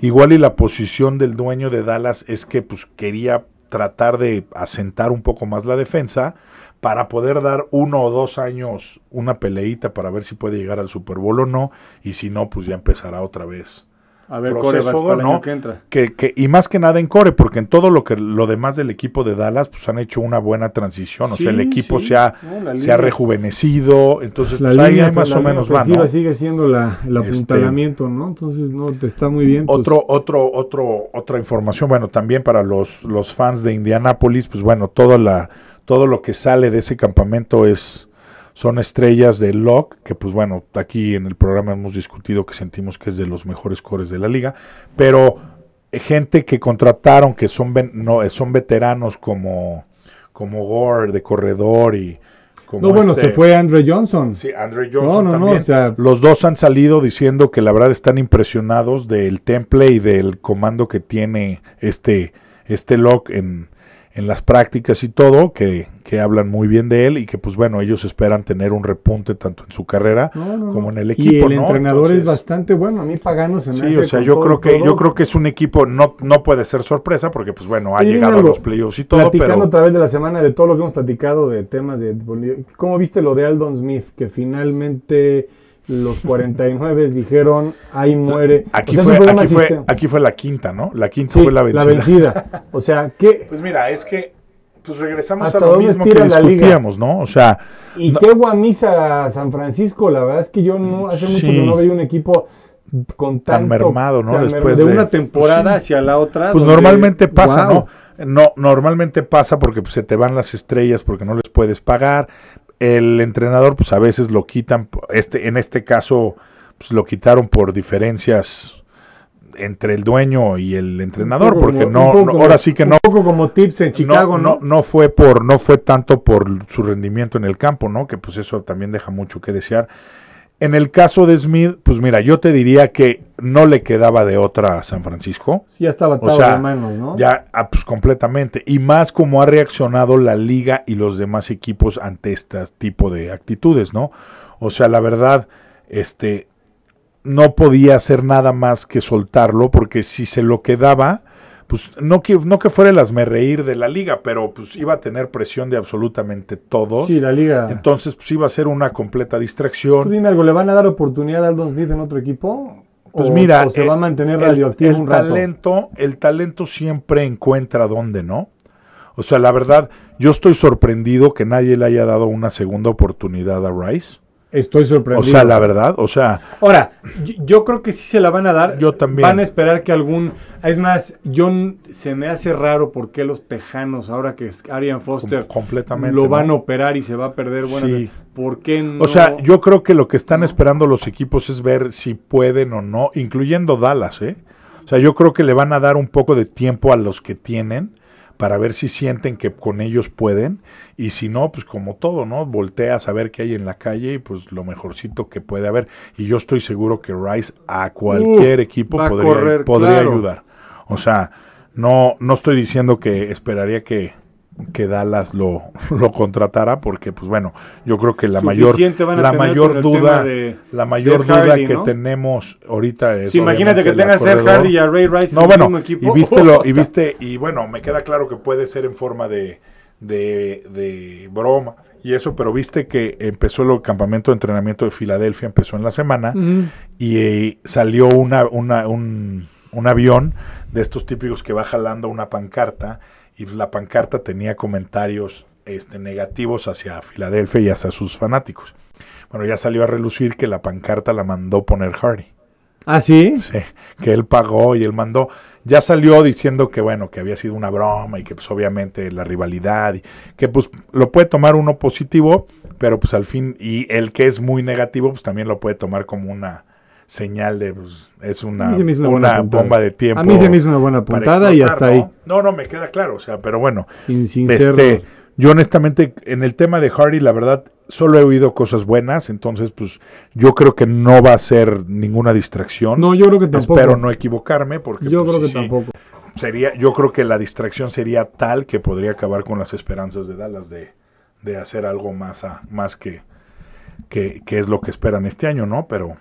igual y la posición del dueño de Dallas es que pues quería tratar de asentar un poco más la defensa para poder dar uno o dos años una peleita para ver si puede llegar al Super Bowl o no, y si no, pues ya empezará otra vez a ver, Core ¿no? que entra. Que, y más que nada en Core, porque en todo lo que lo demás del equipo de Dallas, pues han hecho una buena transición. O sea, el equipo se, ha, se ha rejuvenecido. Entonces, la pues, línea, más o menos va. sigue siendo la, el este, apuntalamiento, ¿no? Entonces, no, te está muy bien. Pues. Otro, otro, otro, otra información, bueno, también para los, los fans de Indianápolis, pues bueno, toda la, todo lo que sale de ese campamento es son estrellas de Locke, que pues bueno, aquí en el programa hemos discutido que sentimos que es de los mejores cores de la liga, pero eh, gente que contrataron, que son, no, eh, son veteranos como, como Gore de corredor y... no, bueno, este se fue Andre Johnson. Sí, Andre Johnson. No, no, también. no. Los dos han salido diciendo que la verdad están impresionados del temple y del comando que tiene este, este Locke en, en las prácticas y todo, que, que, hablan muy bien de él y que pues bueno, ellos esperan tener un repunte tanto en su carrera como en el equipo. Y el entrenador es bastante bueno, a mí Pagano se me Sí, o sea, yo creo que yo creo que es un equipo no no puede ser sorpresa porque pues bueno, ha llegado a los playoffs y todo, platicando pero... a través de la semana de todo lo que hemos platicado de temas de ¿Cómo viste lo de Aldon Smith que finalmente los 49 dijeron, ahí muere. Aquí, fue, aquí, fue, la quinta, ¿no? La quinta fue la vencida. O sea, qué Pues mira, es que pues regresamos a lo mismo que discutíamos, ¿no? O sea... Y qué guamisa San Francisco, la verdad es que yo no hace mucho que no veía un equipo con tanto, tan mermado, ¿no? Después De, una temporada pues hacia la otra. Pues normalmente pasa, ¿no? No, normalmente pasa porque pues, se te van las estrellas porque no les puedes pagar, el entrenador, pues a veces lo quitan, este, en este caso, pues lo quitaron por diferencias entre el dueño y el entrenador, porque no, ahora sí que no. poco como tips en Chicago, no, ¿no? fue por, no fue tanto por su rendimiento en el campo, ¿no? Que pues eso también deja mucho que desear. En el caso de Smith, pues mira, yo te diría que no le quedaba de otra a San Francisco. Sí, ya estaba atado o de manos, ¿no? Ya, ah, pues completamente. Y más como ha reaccionado la liga y los demás equipos ante este tipo de actitudes, ¿no? O sea, la verdad, este, no podía hacer nada más que soltarlo, porque si se lo quedaba, pues no que, no que fuera el reír de la liga, pero pues iba a tener presión de absolutamente todos. Sí, la liga. Entonces, pues iba a ser una completa distracción. Pues dime algo, ¿le van a dar oportunidad al Aldon Smith en otro equipo? Pues mira, se va a mantener radioactivo Talento, el talento siempre encuentra dónde, ¿no? O sea, la verdad, yo estoy sorprendido que nadie le haya dado una segunda oportunidad a Rice. Estoy sorprendido. O sea, la verdad, o sea. Ahora, yo, creo que sí se la van a dar. Yo también. Van a esperar que algún. Es más, yo se me hace raro por qué los tejanos, ahora que es Arian Foster. completamente. Lo van a operar y se va a perder. sí. ¿por O sea, yo creo que lo que están esperando los equipos es ver si pueden o no, incluyendo Dallas, ¿eh? O sea, yo creo que le van a dar un poco de tiempo a los que tienen para ver si sienten que con ellos pueden y si no, pues como todo, ¿no? voltea a saber qué hay en la calle y pues lo mejorcito que puede haber. Y yo estoy seguro que Rice a cualquier equipo podría, podría ayudar. O sea, no, no estoy diciendo que esperaría que, que Dallas lo, lo contratara porque pues bueno yo creo que la mayor la mayor duda la mayor duda que tenemos ahorita es imagínate que tengas a Hardy y a Ray Rice en equipo y viste y viste y bueno me queda claro que puede ser en forma de de, broma y eso, pero viste que empezó el campamento de entrenamiento de Filadelfia, empezó en la semana, y eh, salió una, un, un avión de estos típicos que va jalando una pancarta y la pancarta tenía comentarios este, negativos hacia Filadelfia y hacia sus fanáticos. Bueno, ya salió a relucir que la pancarta la mandó poner Hardy. ¿Ah, sí? Sí, que él pagó y él mandó. Ya salió diciendo que, bueno, que había sido una broma y que, pues, obviamente, la rivalidad, que, pues, lo puede tomar uno positivo, pero, pues, al fin, y el que es muy negativo, pues, también lo puede tomar como una, señal de pues, es una, una, bomba de tiempo. A mí se me hizo una buena puntada y hasta ahí. No, no, me queda claro, o sea, pero bueno. Sin, este, Yo honestamente en el tema de Hardy, la verdad, solo he oído cosas buenas, entonces pues yo creo que no va a ser ninguna distracción. No, yo creo que tampoco. Espero no equivocarme porque... Yo pues, creo que tampoco. Sería, yo creo que la distracción sería tal que podría acabar con las esperanzas de Dallas de, hacer algo más, a, más que, que es lo que esperan este año, ¿no? Pero...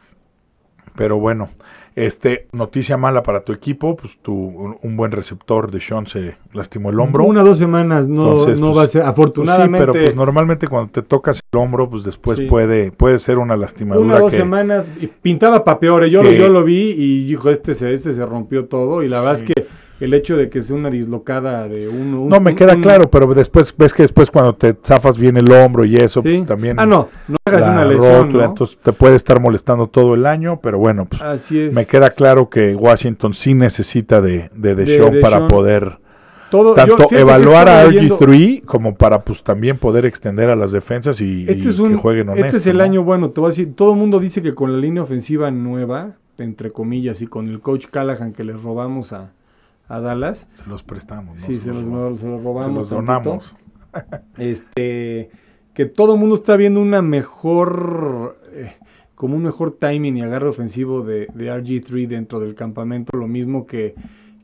Pero bueno, este, noticia mala para tu equipo, pues tu, un, buen receptor de Sean se lastimó el hombro. Una dos semanas no, no pues, va a ser, pues afortunadamente. sí, pero pues normalmente cuando te tocas el hombro, pues después puede, puede ser una lastimadura. Una dos semanas, pintaba para peor, ¿eh? yo, yo lo vi y dijo, este se, este se rompió todo y la verdad es que el hecho de que sea una dislocada de uno. no, me queda claro, pero después ves que después cuando te zafas bien el hombro y eso, pues también. Ah, no, no hagas una lesión. Entonces te puede estar molestando todo el año, pero bueno, pues Así es. me queda claro que Washington sí necesita de, de, show para poder. Todo, tanto evaluar a RG3 como para pues también poder extender a las defensas y, este es que jueguen Este es el año bueno, te todo el mundo dice que con la línea ofensiva nueva, entre comillas, y con el coach Callahan que les robamos a, a Dallas. Se los prestamos. ¿no? Sí, se, los, robamos. Se los donamos. Este, que todo el mundo está viendo una mejor, eh, como un mejor timing y agarre ofensivo de, RG3 dentro del campamento, lo mismo que,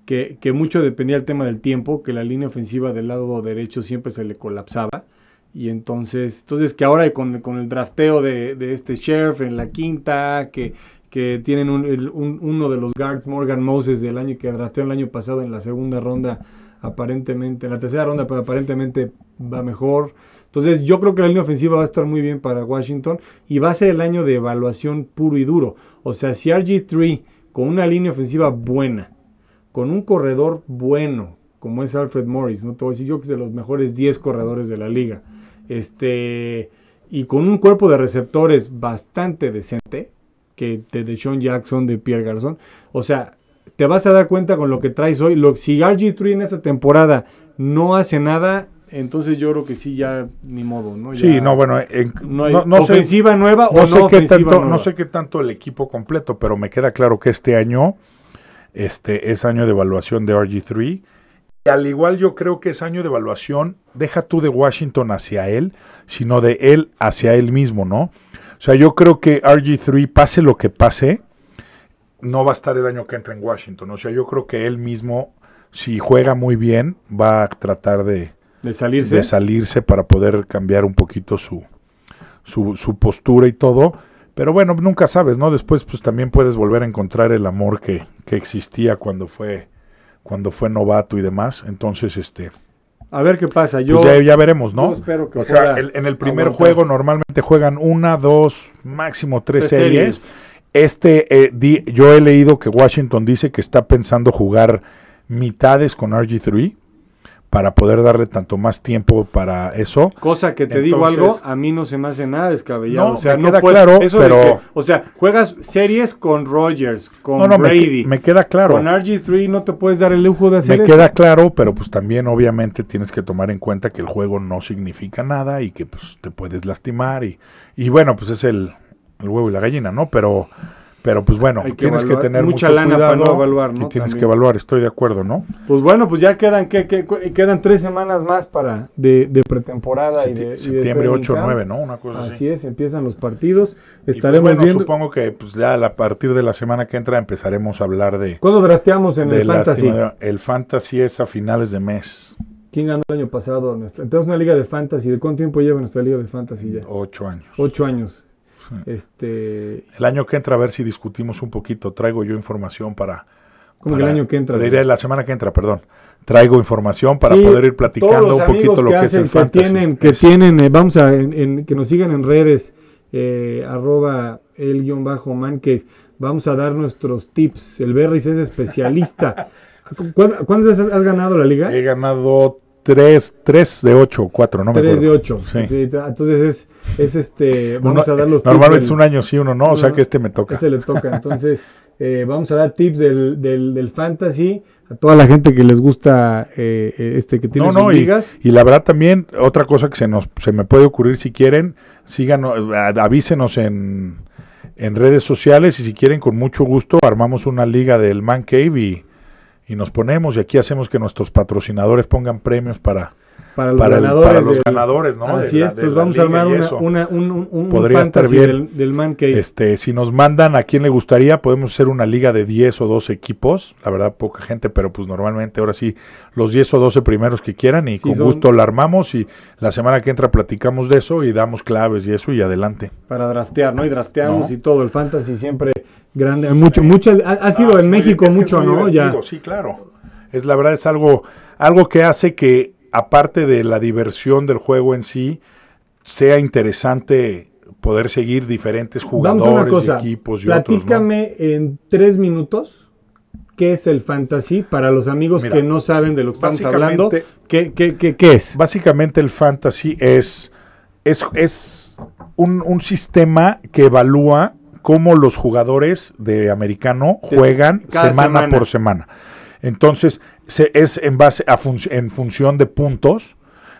que, mucho dependía el tema del tiempo, que la línea ofensiva del lado derecho siempre se le colapsaba. Y entonces, entonces que ahora con, con el drafteo de, de este sheriff en la quinta, que que tienen uno de los guards, Morgan Moses, del año que drafteó el año pasado en la segunda ronda, aparentemente, en la tercera ronda, pero aparentemente va mejor. Entonces yo creo que la línea ofensiva va a estar muy bien para Washington y va a ser el año de evaluación puro y duro. O sea, si RG3 con una línea ofensiva buena, con un corredor bueno, como es Alfred Morris, no te voy a decir yo que es de los mejores 10 corredores de la liga, este, y con un cuerpo de receptores bastante decente, de Sean Jackson, de Pierre Garzón. O sea, te vas a dar cuenta con lo que traes hoy. Lo, si RG3 en esta temporada no hace nada, entonces yo creo que sí, ya ni modo, ¿no? sí, no, bueno, no, hay ofensiva nueva o no, sé No sé qué tanto el equipo completo, pero me queda claro que este año este, es año de evaluación de RG3. Y al igual yo creo que es año de evaluación, deja tú de Washington hacia él, sino de él hacia él mismo, ¿no? O sea, yo creo que RG3, pase lo que pase, no va a estar el año que entra en Washington. O sea, yo creo que él mismo, si juega muy bien, va a tratar de, ¿De, salirse? de salirse para poder cambiar un poquito su, su, su, postura y todo. Pero bueno, nunca sabes, ¿no? Después pues también puedes volver a encontrar el amor que, que existía cuando fue, cuando fue novato y demás. Entonces, este, a ver qué pasa. Pues yo ya, veremos, ¿no? o sea, en el primer juego normalmente juegan una, dos, máximo tres, series. Este, eh, yo he leído que Washington dice que está pensando jugar mitades con RG3 para poder darle tanto más tiempo para eso. Cosa que te digo algo, a mí no se me hace nada descabellado. o sea, me claro, pero... o sea, juegas series con Rogers, con no, Brady. Me, queda claro. Con RG3 no te puedes dar el lujo de hacer Me queda claro, pero pues también obviamente tienes que tomar en cuenta que el juego no significa nada y que pues te puedes lastimar y, y bueno, pues es el, el huevo y la gallina, ¿no? Pero... Pero pues bueno, tienes que tener mucha lana para no evaluar, ¿no? Y tienes que evaluar, estoy de acuerdo, ¿no? Pues bueno, pues ya quedan quedan tres semanas más para de, pretemporada y de septiembre 8 o 9, ¿no? Una cosa así. Así es, empiezan los partidos. Pues, Estaremos viendo. supongo que pues ya a partir de la semana que entra empezaremos a hablar de ¿Cuándo drafteamos en el fantasy? el fantasy es a finales de mes. ¿Quién ganó el año pasado? Nuestra, una liga de fantasy, ¿de cuánto tiempo lleva nuestra liga de fantasy ya? Ocho años. Ocho años. Este, el año que entra, a ver si discutimos un poquito. Traigo yo información para. ¿Cómo que el año que entra? la semana que entra, perdón. Traigo información para poder ir platicando un poquito lo que, es el que Tienen, que tienen, eh, vamos a, en, que nos sigan en redes, eh, arroba el guión bajo man, que vamos a dar nuestros tips. El Berris es especialista. ¿Cuántas veces has ganado la liga? He ganado tres, de ocho, cuatro. no me acuerdo. Tres de ocho. Sí. Entonces es es este, vamos a dar los Normalmente es un año sí, uno no, o sea que este me toca. Este le toca, entonces eh, vamos a dar tips del, del, fantasy a toda la gente que les gusta eh, eh, este que tiene sus ligas. Y, la verdad también, otra cosa que se, nos, se me puede ocurrir si quieren, síganos, avísenos en, en redes sociales y si quieren con mucho gusto armamos una liga del Man Cave y nos ponemos y aquí hacemos que nuestros patrocinadores pongan premios para para los, ganadores, para los ¿no? Así es, pues vamos a armar una, un, un, Podría estar bien. Del, man que... Este, si nos mandan a quien le gustaría, podemos hacer una liga de 10 o 12 equipos, la verdad poca gente, pero pues normalmente ahora sí, los 10 o 12 primeros que quieran y con gusto la armamos y la semana que entra platicamos de eso y damos claves y eso y adelante. Para draftear, ¿no? Y drafteamos y todo, el fantasy siempre grande, mucho, mucho, ha, sido ah, en México mucho, ¿no? Sí, claro. Es la verdad, es algo, algo que hace que aparte de la diversión del juego en sí, sea interesante poder seguir diferentes jugadores, equipos y platícame otros, en tres minutos qué es el fantasy para los amigos que no saben de lo que estamos hablando. ¿qué, qué, es? Básicamente el fantasy es, es, es un, sistema que evalúa cómo los jugadores de americano juegan semana por semana. Entonces, es en base a en función de puntos.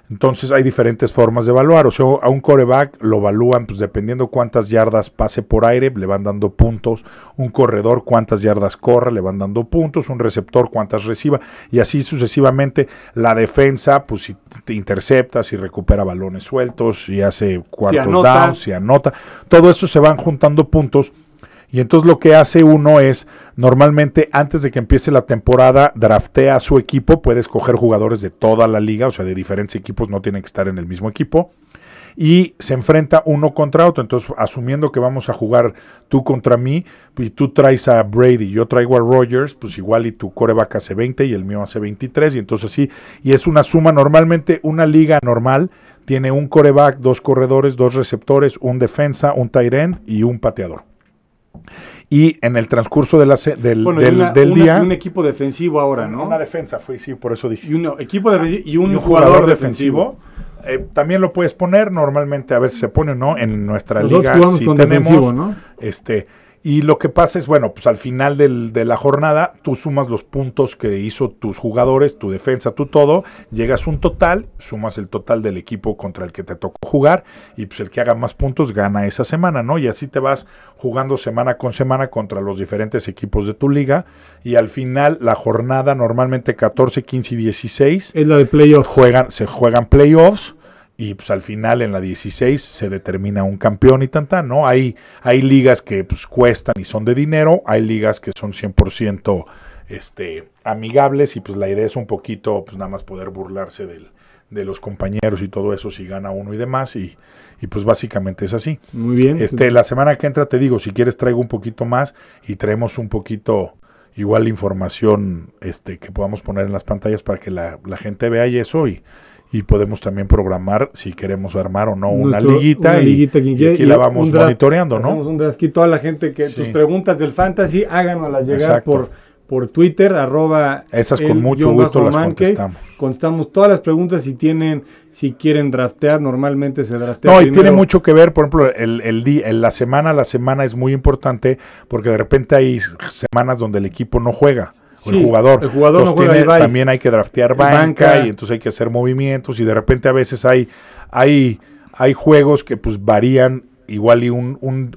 Entonces hay diferentes formas de evaluar. O sea, a un coreback lo evalúan pues, dependiendo cuántas yardas pase por aire, le van dando puntos. Un corredor cuántas yardas corre, le van dando puntos. Un receptor cuántas reciba. Y así sucesivamente la defensa, pues si te intercepta, si recupera balones sueltos, si hace cuartos downs, si anota. Todo eso se van juntando puntos y entonces lo que hace uno es, normalmente antes de que empiece la temporada, draftea a su equipo, puede escoger jugadores de toda la liga, o sea, de diferentes equipos, no tienen que estar en el mismo equipo. Y se enfrenta uno contra otro. Entonces, asumiendo que vamos a jugar tú contra mí, y tú traes a Brady, yo traigo a Rogers, pues igual y tu coreback hace 20 y el mío hace 23, y entonces sí, y es una suma. Normalmente una liga normal tiene un coreback, dos corredores, dos receptores, un defensa, un tight end y un pateador. Y en el transcurso del, día. un equipo defensivo ahora, ¿no? Una defensa, fui, sí, por eso dije. Y, equipo y, un, jugador, defensivo. Eh, también lo puedes poner normalmente, a ver si se pone o no, en nuestra liga. si tenemos, este, y lo que pasa es, bueno, pues al final de la jornada tú sumas los puntos que hizo tus jugadores, tu defensa, tu todo, llegas un total, sumas el total del equipo contra el que te tocó jugar y pues el que haga más puntos gana esa semana, ¿no? Y así te vas jugando semana con semana contra los diferentes equipos de tu liga y al final la jornada normalmente 14, 15 y 16 es la de playoffs. Juegan, se juegan playoffs y pues al final en la 16 se determina un campeón y tanta, ¿no? Hay, hay ligas que pues cuestan y son de dinero, hay ligas que son 100% este, amigables y pues la idea es un poquito pues nada más poder burlarse de los compañeros y todo eso si gana uno y demás y, y pues básicamente es así. Muy bien. Este, la semana que entra te digo, si quieres traigo un poquito más y traemos un poquito igual información este, que podamos poner en las pantallas para que la, la gente vea y eso y y podemos también programar si queremos armar o no una liguita. y, aquí la vamos monitoreando, ¿no? un draft. Aquí toda la gente que tus preguntas del fantasy, háganoslas llegar por, por Twitter, arroba. Esas con mucho gusto las contestamos. Contestamos todas las preguntas si tienen, si quieren draftear, normalmente se draftea. No, y tiene mucho que ver, por ejemplo, el, el la semana, la semana es muy importante porque de repente hay semanas donde el equipo no juega el jugador. También hay que draftear banca, y entonces hay que hacer movimientos y de repente a veces hay, hay, hay juegos que pues varían. Igual y un,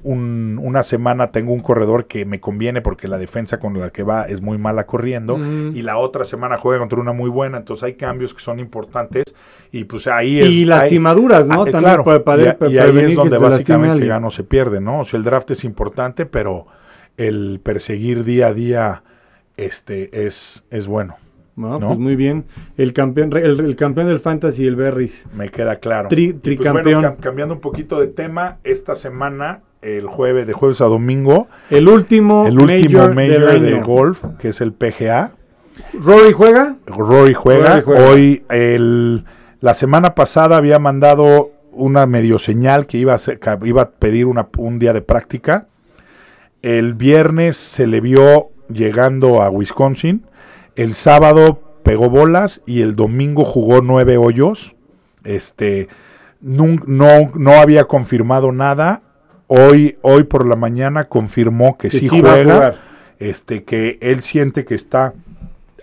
una semana tengo un corredor que me conviene porque la defensa con la que va es muy mala corriendo mm. y la otra semana juega contra una muy buena. Entonces hay cambios que son importantes y pues ahí es... Y lastimaduras, ¿no? Ah, eh, claro, y, ahí es donde básicamente se gana se pierde, ¿no? O sea, el draft es importante, pero el perseguir día a día este, es, es bueno. Ah, pues muy bien. El campeón, el, campeón del fantasy, el Berris. Me queda claro. Pues tricampeón. cambiando un poquito de tema, esta semana, el jueves, de jueves a domingo. El último, el último major, del golf, que es el PGA. ¿Rory juega? Rory juega. Hoy, la semana pasada había mandado una medio señal que iba a, pedir un día de práctica. El viernes se le vio llegando a Wisconsin. El sábado pegó bolas y el domingo jugó nueve hoyos. Este, no, no, había confirmado nada. Hoy, hoy por la mañana confirmó que, sí, juega. Este, que él siente que está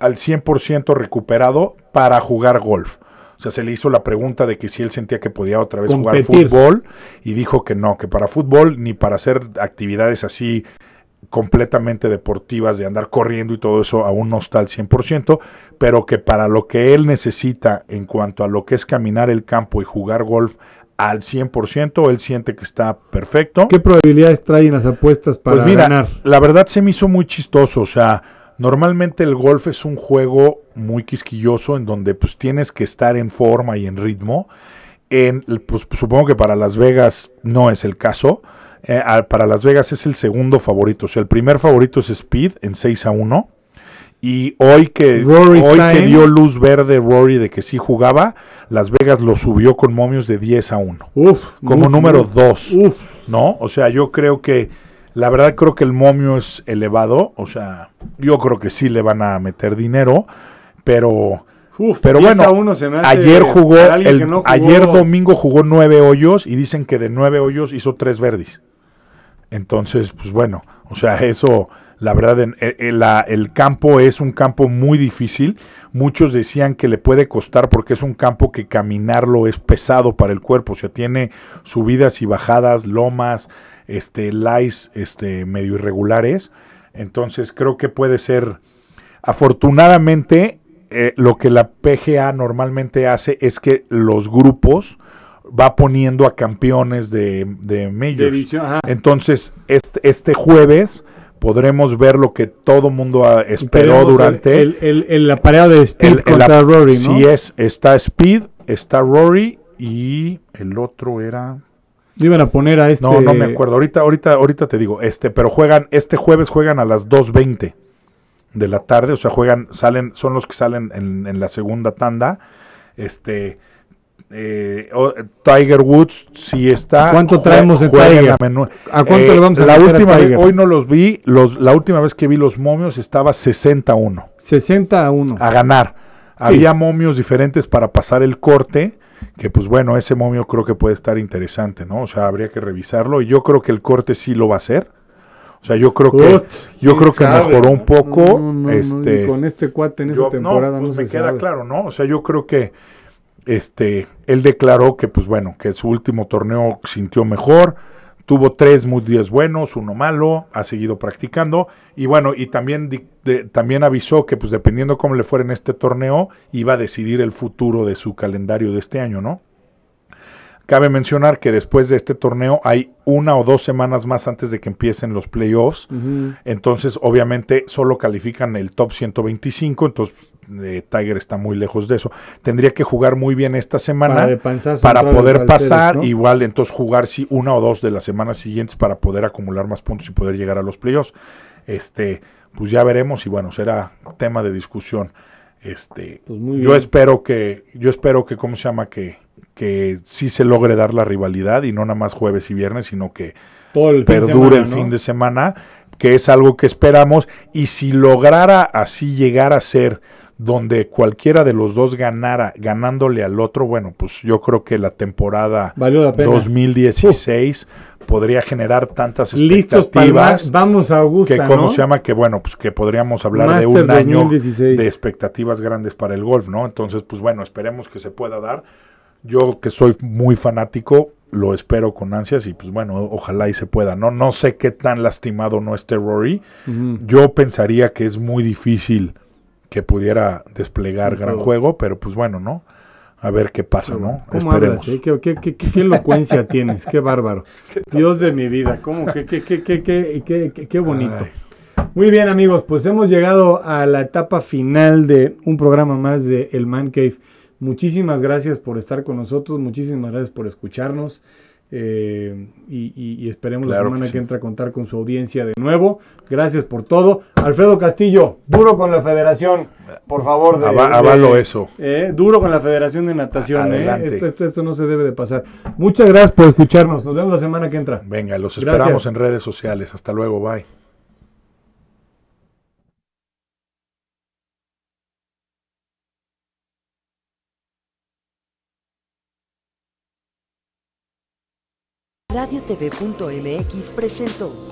al 100% recuperado para jugar golf. O sea, se le hizo la pregunta de que si él sentía que podía otra vez jugar fútbol y dijo que no, que para fútbol ni para hacer actividades así completamente deportivas, de andar corriendo y todo eso, aún no está al 100%, pero que para lo que él necesita en cuanto a lo que es caminar el campo y jugar golf al 100%, él siente que está perfecto. ¿Qué probabilidades traen las apuestas pues para pues mira, La verdad se me hizo muy chistoso, o sea, normalmente el golf es un juego muy quisquilloso en donde pues tienes que estar en forma y en ritmo. En, pues, supongo que para Las Vegas no es el caso. Eh, para Las Vegas es el segundo favorito. O sea, el primer favorito es Speed en 6 a 1. Y hoy que, hoy que dio luz verde Rory de que sí jugaba, Las Vegas lo subió con momios de 10 a 1. Uf, como número 2. ¿No? O sea, yo creo que. La verdad, creo que el momio es elevado. O sea, yo creo que sí le van a meter dinero. Pero. pero bueno, ayer jugó, ayer domingo jugó 9 hoyos y dicen que de 9 hoyos hizo 3 verdis. Entonces, pues bueno, o sea, eso, la verdad, en, eh, eh, el campo es un campo muy difícil. Muchos decían que le puede costar porque es un campo que caminarlo es pesado para el cuerpo. O sea, tiene subidas y bajadas, lomas, este, lies este, medio irregulares. Entonces, creo que puede ser, afortunadamente, eh, lo que la PGA normalmente hace es que los grupos va poniendo a campeones de, de majors. Entonces, este, este jueves podremos ver lo que todo mundo esperó durante el, el, la pareja de Speed contra Rory, ¿no? Sí es, está Speed, está Rory y el otro era iban a poner a este No, no me acuerdo. Ahorita ahorita ahorita te digo, este, pero juegan este jueves juegan a las 2:20 de la tarde, o sea, juegan salen son los que salen en, en la segunda tanda. Este, eh, eh, Tiger Woods si está. ¿Cuánto traemos de Tiger? ¿A cuánto eh, la última Hoy no los vi. Los, la última vez que vi los momios estaba 61 a 60 a 1. A ganar. Había momios diferentes para pasar el corte. Que pues bueno, ese momio creo que puede estar interesante, ¿no? O sea, habría que revisarlo. Y yo creo que el corte sí lo va a hacer. O sea, yo creo que yo creo que mejoró un poco. este, con este cuate en esa temporada pues no, me queda claro, ¿no? O sea, yo creo que este, él declaró que, pues bueno, que su último torneo sintió mejor, tuvo tres muy días buenos, uno malo, ha seguido practicando y bueno, y también, también avisó que pues dependiendo cómo le fuera en este torneo, iba a decidir el futuro de su calendario de este año, ¿no? Cabe mencionar que después de este torneo hay una o dos semanas más antes de que empiecen los playoffs. Entonces, obviamente, solo califican el top 125. Entonces, Tiger está muy lejos de eso. Tendría que jugar muy bien esta semana para, poder pasar, igual entonces jugar una o dos de las semanas siguientes para poder acumular más puntos y poder llegar a los playoffs. Este, pues ya veremos y bueno, será tema de discusión. Este, pues yo espero que, yo espero que, ¿cómo se llama? Que, que sí se logre dar la rivalidad y no nada más jueves y viernes, sino que perdure el fin de semana, que es algo que esperamos. Y si lograra así llegar a ser donde cualquiera de los dos ganara ganándole al otro, bueno, pues yo creo que la temporada 2016 podría generar tantas expectativas. vamos a Augusta, que cómo se llama que bueno, pues que podríamos hablar de un año de expectativas grandes para el golf, ¿no? Entonces, pues bueno, esperemos que se pueda dar. Yo que soy muy fanático, lo espero con ansias y pues bueno, ojalá y se pueda. No, no sé qué tan lastimado no esté Rory. Yo pensaría que es muy difícil que pudiera desplegar gran juego. pero pues bueno, ¿no? A ver qué pasa, ¿no? Eh? ¿Qué, elocuencia tienes, qué bárbaro. Dios de mi vida, ¿cómo? Qué, qué, qué, qué, qué, bonito. Muy bien, amigos, pues hemos llegado a la etapa final de un programa más de El Man Cave. Muchísimas gracias por estar con nosotros, muchísimas gracias por escucharnos. Eh, y, esperemos la semana que, entra contar con su audiencia de nuevo. Gracias por todo. Alfredo Castillo, duro con la federación, por favor. De, avalo eso. Eh, duro con la federación de natación. Eh. Esto, no se debe de pasar. Muchas gracias por escucharnos. Nos vemos la semana que entra. Venga, los esperamos en redes sociales. Hasta luego. Bye. RadioTV.mx presentó